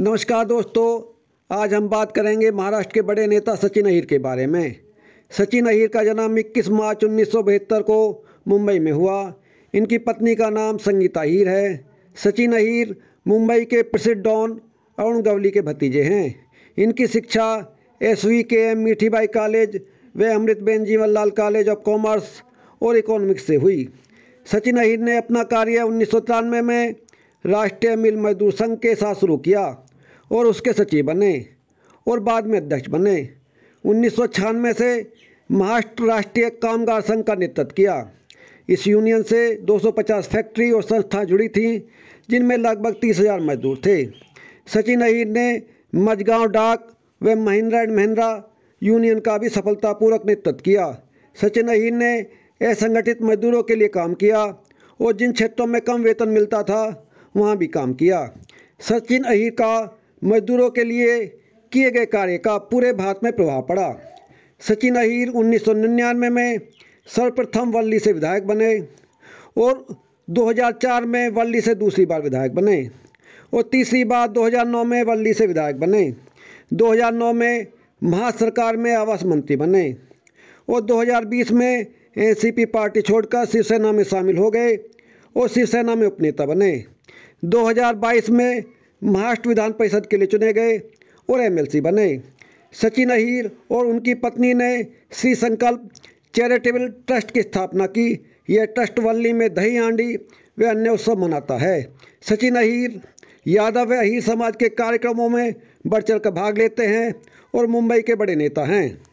नमस्कार दोस्तों आज हम बात करेंगे महाराष्ट्र के बड़े नेता सचिन अहिर के बारे में सचिन अहिर का जन्म इक्कीस मार्च उन्नीस को मुंबई में हुआ इनकी पत्नी का नाम संगीता अहिर है सचिन अहिर मुंबई के प्रसिद्ध डॉन अरुण गवली के भतीजे हैं इनकी शिक्षा S V K M Mithibai college व Amrit Ben Jeevanlal college of commerce और इकोनॉमिक्स से हुई सचिन अहिर ने अपना कार्य उन्नीस में राष्ट्रीय मिल मजदूर संघ के साथ शुरू किया और उसके सचिव बने और बाद में अध्यक्ष बने उन्नीस से महाराष्ट्र राष्ट्रीय कामगार संघ का नेतृत्व किया इस यूनियन से 250 फैक्ट्री और संस्थाएं जुड़ी थीं जिनमें लगभग तीस हजार मजदूर थे सचिन अहिर ने मजगांव डाक व महिंद्रा एंड महिंद्रा यूनियन का भी सफलतापूर्वक नेतृत्व किया सचिन अहिर ने असंगठित मजदूरों के लिए काम किया और जिन क्षेत्रों में कम वेतन मिलता था वहाँ भी काम किया सचिन अहिर का मजदूरों के लिए किए गए कार्य का पूरे भारत में प्रभाव पड़ा सचिन अहिर उन्नीस सौ निन्यानवे में सर्वप्रथम वर्ली से विधायक बने और 2004 में वल्ली से दूसरी बार विधायक बने और तीसरी बार 2009 में वल्ली से विधायक बने 2009 में महा सरकार में आवास मंत्री बने और 2020 में एनसीपी पार्टी छोड़कर शिवसेना में शामिल हो गए और शिवसेना में उपनेता बने 2022 में महाराष्ट्र विधान परिषद के लिए चुने गए और एमएलसी बने सचिन अहीर और उनकी पत्नी ने श्री संकल्प चैरिटेबल ट्रस्ट की स्थापना की यह ट्रस्ट वल्ली में दही आंडी व अन्य उत्सव मनाता है सचिन अहीर यादव व अहीर समाज के कार्यक्रमों में बढ़ चढ़ कर भाग लेते हैं और मुंबई के बड़े नेता हैं